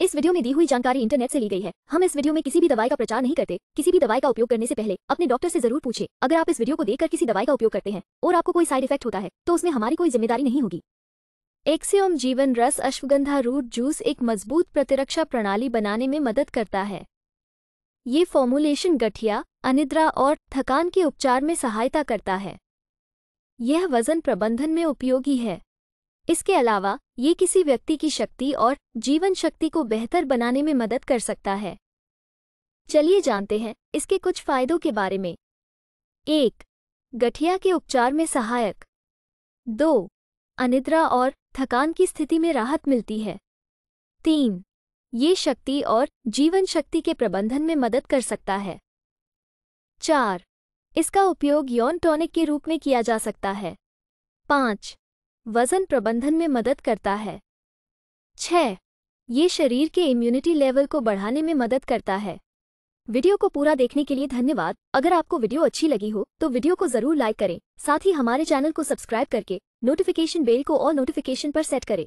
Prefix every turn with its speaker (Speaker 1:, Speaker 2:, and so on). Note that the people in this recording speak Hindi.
Speaker 1: इस वीडियो में दी हुई जानकारी इंटरनेट से ली गई है हम इस वीडियो में किसी भी दवाई का प्रचार नहीं करते किसी भी दवाई का उपयोग करने से पहले अपने डॉक्टर से जरूर पूछे अगर आप इस वीडियो को देखकर किसी दवाई का उपयोग करते हैं और आपको कोई साइड इफेक्ट होता है तो उसमें हमारी कोई जिम्मेदारी नहीं होगी एक्सियम जीवन रस अश्वगंधा रूट जूस एक मजबूत प्रतिरक्षा प्रणाली बनाने में मदद करता है ये फॉर्मुलेशन गठिया अनिद्रा और थकान के उपचार में सहायता करता है यह वजन प्रबंधन में उपयोगी है इसके अलावा ये किसी व्यक्ति की शक्ति और जीवन शक्ति को बेहतर बनाने में मदद कर सकता है चलिए जानते हैं इसके कुछ फायदों के बारे में एक गठिया के उपचार में सहायक दो अनिद्रा और थकान की स्थिति में राहत मिलती है तीन ये शक्ति और जीवन शक्ति के प्रबंधन में मदद कर सकता है चार इसका उपयोग यौन टॉनिक के रूप में किया जा सकता है पाँच वजन प्रबंधन में मदद करता है छः ये शरीर के इम्यूनिटी लेवल को बढ़ाने में मदद करता है वीडियो को पूरा देखने के लिए धन्यवाद अगर आपको वीडियो अच्छी लगी हो तो वीडियो को जरूर लाइक करें साथ ही हमारे चैनल को सब्सक्राइब करके नोटिफिकेशन बेल को और नोटिफिकेशन पर सेट करें